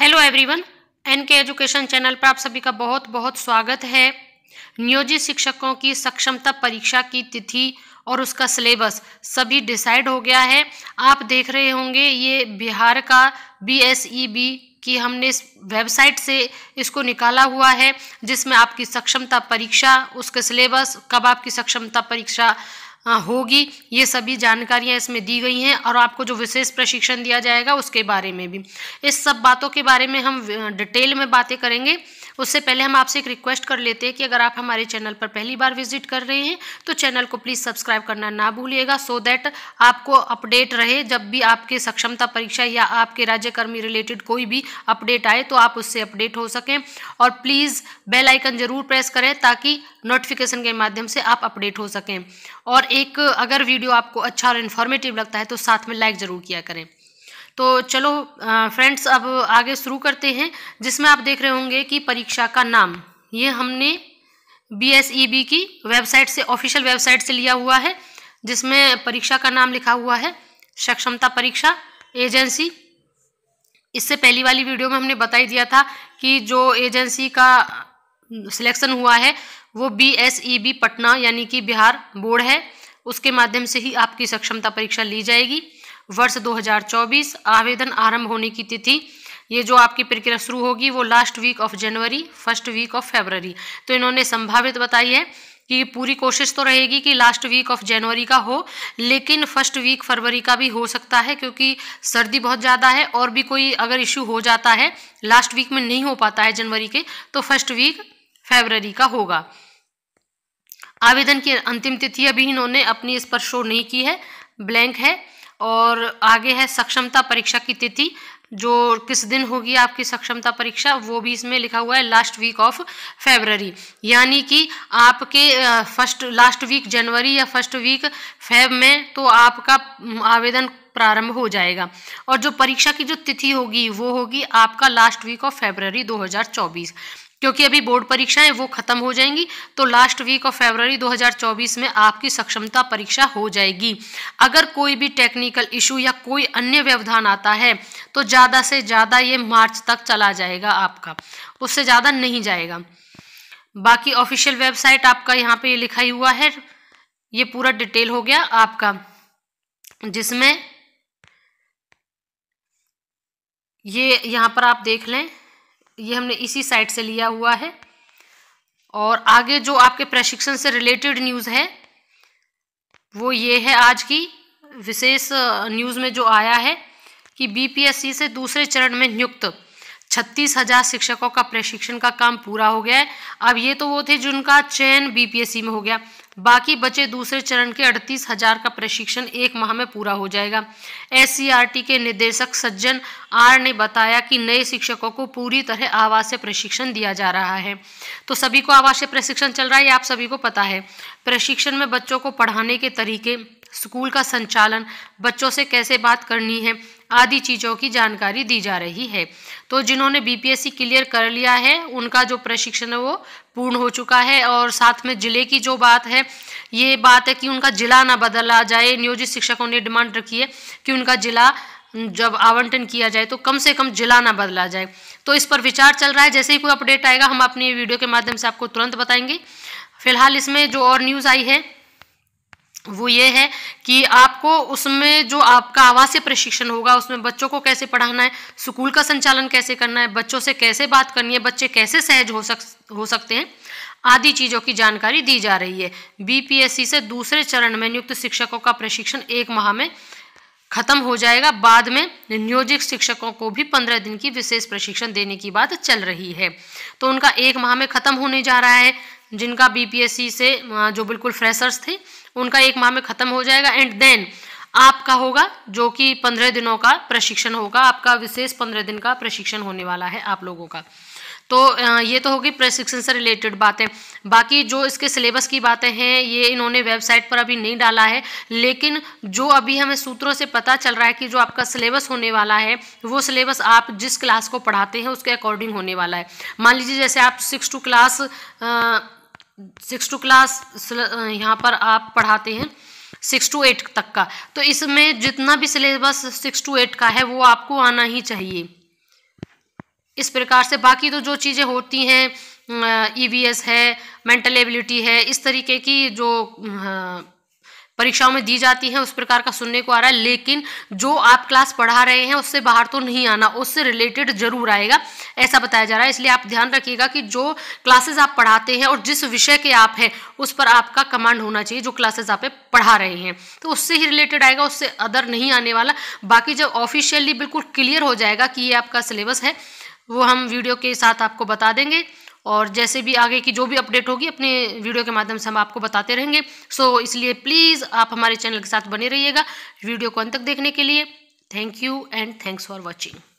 hello everyone N K education channel पर आप सभी का बहुत बहुत स्वागत है नियोजित शिक्षकों की सक्षमता परीक्षा की तिथि और उसका सिलेबस सभी डिसाइड हो गया है आप देख रहे होंगे ये बिहार का बी एस ई बी की हमने इस वेबसाइट से इसको निकाला हुआ है जिसमें आपकी सक्षमता परीक्षा उसके सिलेबस कब आपकी सक्षमता परीक्षा हाँ, होगी ये सभी जानकारियाँ इसमें दी गई हैं और आपको जो विशेष प्रशिक्षण दिया जाएगा उसके बारे में भी इस सब बातों के बारे में हम डिटेल में बातें करेंगे उससे पहले हम आपसे एक रिक्वेस्ट कर लेते हैं कि अगर आप हमारे चैनल पर पहली बार विजिट कर रहे हैं तो चैनल को प्लीज़ सब्सक्राइब करना ना भूलिएगा सो दैट आपको अपडेट रहे जब भी आपके सक्षमता परीक्षा या आपके राज्यकर्मी रिलेटेड कोई भी अपडेट आए तो आप उससे अपडेट हो सकें और प्लीज़ बेल आइकन ज़रूर प्रेस करें ताकि नोटिफिकेशन के माध्यम से आप अपडेट हो सकें और एक अगर वीडियो आपको अच्छा और इन्फॉर्मेटिव लगता है तो साथ में लाइक ज़रूर किया करें तो चलो फ्रेंड्स अब आगे शुरू करते हैं जिसमें आप देख रहे होंगे कि परीक्षा का नाम ये हमने बी एस ई बी की वेबसाइट से ऑफिशियल वेबसाइट से लिया हुआ है जिसमें परीक्षा का नाम लिखा हुआ है सक्षमता परीक्षा एजेंसी इससे पहली वाली वीडियो में हमने बताई दिया था कि जो एजेंसी का सिलेक्शन हुआ है वो B S E B Patna यानी कि बिहार बोर्ड है उसके माध्यम से ही आपकी सक्षमता परीक्षा ली जाएगी वर्ष 2024 आवेदन आरंभ होने की तिथि ये जो आपकी प्रक्रिया शुरू होगी वो last week of January first week of February तो इन्होंने संभावित बताई है कि पूरी कोशिश तो रहेगी कि लास्ट वीक ऑफ जनवरी का हो लेकिन फर्स्ट वीक फरवरी का भी हो सकता है क्योंकि सर्दी बहुत ज़्यादा है और भी कोई अगर इश्यू हो जाता है लास्ट वीक में नहीं हो पाता है जनवरी के तो फर्स्ट वीक फेबररी का होगा आवेदन की अंतिम तिथि अभी इन्होंने अपनी इस पर शो नहीं की है ब्लैंक है और आगे है सक्षमता परीक्षा की तिथि जो किस दिन होगी आपकी सक्षमता परीक्षा वो भी इसमें लिखा हुआ है लास्ट वीक ऑफ फेबररी यानी कि आपके फर्स्ट लास्ट वीक जनवरी या फर्स्ट वीक फेब में तो आपका आवेदन प्रारंभ हो जाएगा और जो परीक्षा की जो तिथि होगी वो होगी आपका लास्ट वीक ऑफ फेबररी 2024 क्योंकि अभी बोर्ड परीक्षाएं वो खत्म हो जाएंगी तो लास्ट वीक ऑफ फरवरी 2024 में आपकी सक्षमता परीक्षा हो जाएगी अगर कोई भी टेक्निकल इशू या कोई अन्य व्यवधान आता है तो ज़्यादा से ज़्यादा ये मार्च तक चला जाएगा आपका उससे ज़्यादा नहीं जाएगा बाकी ऑफिशियल वेबसाइट आपका यहाँ पे लिखा ही हुआ है ये पूरा डिटेल हो गया आपका जिसमें ये यहाँ पर आप देख लें ये हमने इसी साइट से लिया हुआ है और आगे जो आपके प्रशिक्षण से रिलेटेड न्यूज़ है वो ये है आज की विशेष न्यूज़ में जो आया है कि बीपीएससी से दूसरे चरण में नियुक्त छत्तीस हजार शिक्षकों का प्रशिक्षण का काम पूरा हो गया है अब ये तो वो थे जिनका चयन बीपीएससी में हो गया बाकी बचे दूसरे चरण के अड़तीस हजार का प्रशिक्षण एक माह में पूरा हो जाएगा एस के निदेशक सज्जन आर ने बताया कि नए शिक्षकों को पूरी तरह आवासीय प्रशिक्षण दिया जा रहा है तो सभी को आवासीय प्रशिक्षण चल रहा है आप सभी को पता है प्रशिक्षण में बच्चों को पढ़ाने के तरीके स्कूल का संचालन बच्चों से कैसे बात करनी है आदि चीज़ों की जानकारी दी जा रही है तो जिन्होंने बीपीएससी क्लियर कर लिया है उनका जो प्रशिक्षण है वो पूर्ण हो चुका है और साथ में जिले की जो बात है ये बात है कि उनका जिला ना बदला जाए नियोजित शिक्षकों ने डिमांड रखी है कि उनका जिला जब आवंटन किया जाए तो कम से कम जिला ना बदला जाए तो इस पर विचार चल रहा है जैसे ही कोई अपडेट आएगा हम अपनी वीडियो के माध्यम से आपको तुरंत बताएंगे फिलहाल इसमें जो और न्यूज़ आई है वो ये है कि आपको उसमें जो आपका आवासीय प्रशिक्षण होगा उसमें बच्चों को कैसे पढ़ाना है स्कूल का संचालन कैसे करना है बच्चों से कैसे बात करनी है बच्चे कैसे सहज हो सक हो सकते हैं आदि चीज़ों की जानकारी दी जा रही है बीपीएससी से दूसरे चरण में नियुक्त शिक्षकों का प्रशिक्षण एक माह में खत्म हो जाएगा बाद में नियोजित शिक्षकों को भी पंद्रह दिन की विशेष प्रशिक्षण देने की बात चल रही है तो उनका एक माह में खत्म होने जा रहा है जिनका बीपीएससी से जो बिल्कुल फ्रेशर्स थे उनका एक माह में ख़त्म हो जाएगा एंड देन आपका होगा जो कि पंद्रह दिनों का प्रशिक्षण होगा आपका विशेष पंद्रह दिन का प्रशिक्षण होने वाला है आप लोगों का तो ये तो होगी प्रशिक्षण से रिलेटेड बातें बाकी जो इसके सिलेबस की बातें हैं ये इन्होंने वेबसाइट पर अभी नहीं डाला है लेकिन जो अभी हमें सूत्रों से पता चल रहा है कि जो आपका सिलेबस होने वाला है वो सिलेबस आप जिस क्लास को पढ़ाते हैं उसके अकॉर्डिंग होने वाला है मान लीजिए जैसे आप सिक्स टू क्लास आ, सिक्स टू क्लास यहाँ पर आप पढ़ाते हैं सिक्स टू एट तक का तो इसमें जितना भी सिलेबस सिक्स टू एट का है वो आपको आना ही चाहिए इस प्रकार से बाकी तो जो चीज़ें होती हैं ईवीएस e है मेंटल एबिलिटी है इस तरीके की जो परीक्षाओं में दी जाती है उस प्रकार का सुनने को आ रहा है लेकिन जो आप क्लास पढ़ा रहे हैं उससे बाहर तो नहीं आना उससे रिलेटेड जरूर आएगा ऐसा बताया जा रहा है इसलिए आप ध्यान रखिएगा कि जो क्लासेस आप पढ़ाते हैं और जिस विषय के आप हैं उस पर आपका कमांड होना चाहिए जो क्लासेज आप पढ़ा रहे हैं तो उससे ही रिलेटेड आएगा उससे अदर नहीं आने वाला बाकी जब ऑफिशियली बिल्कुल क्लियर हो जाएगा कि ये आपका सिलेबस है वो हम वीडियो के साथ आपको बता देंगे और जैसे भी आगे की जो भी अपडेट होगी अपने वीडियो के माध्यम से हम आपको बताते रहेंगे सो इसलिए प्लीज़ आप हमारे चैनल के साथ बने रहिएगा वीडियो को अंत तक देखने के लिए thank you and thanks for watching